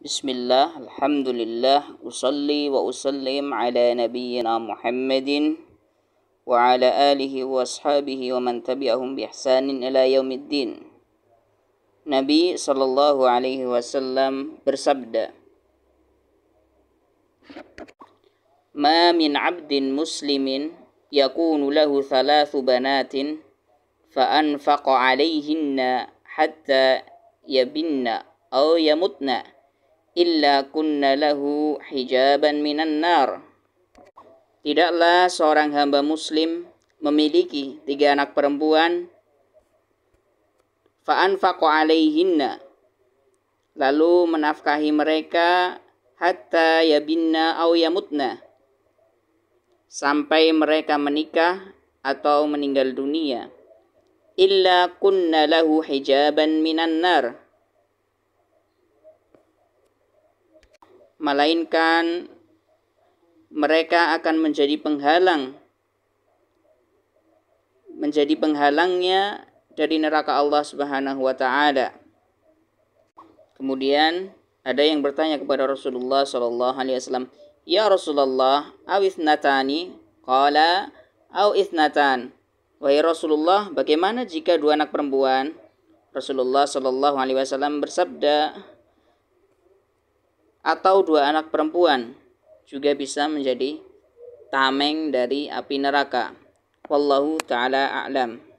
بسم الله الحمد لله أصلي وأسلم على نبينا محمد وعلى آله وأصحابه ومن تبعهم بإحسان إلى يوم الدين نبي صلى الله عليه وسلم bersabda, ما من عبد مسلم يكون له ثلاث بنات فأنفق عليهن حتى يبن أو يمتن illa kunna lahu hijaban minan nar. Tidaklah seorang hamba muslim memiliki tiga anak perempuan fa'anfaqo alaihinna lalu menafkahi mereka hatta yabinna au yamutna sampai mereka menikah atau meninggal dunia illa kunna lahu hijaban minan nar melainkan mereka akan menjadi penghalang menjadi penghalangnya dari neraka Allah Subhanahu wa taala. Kemudian ada yang bertanya kepada Rasulullah sallallahu alaihi wasallam, "Ya Rasulullah, aw ithnatani?" Qala, "Aw ithnatan." Wahai Rasulullah, bagaimana jika dua anak perempuan? Rasulullah sallallahu alaihi wasallam bersabda, atau dua anak perempuan juga bisa menjadi tameng dari api neraka. Wallahu taala a'lam.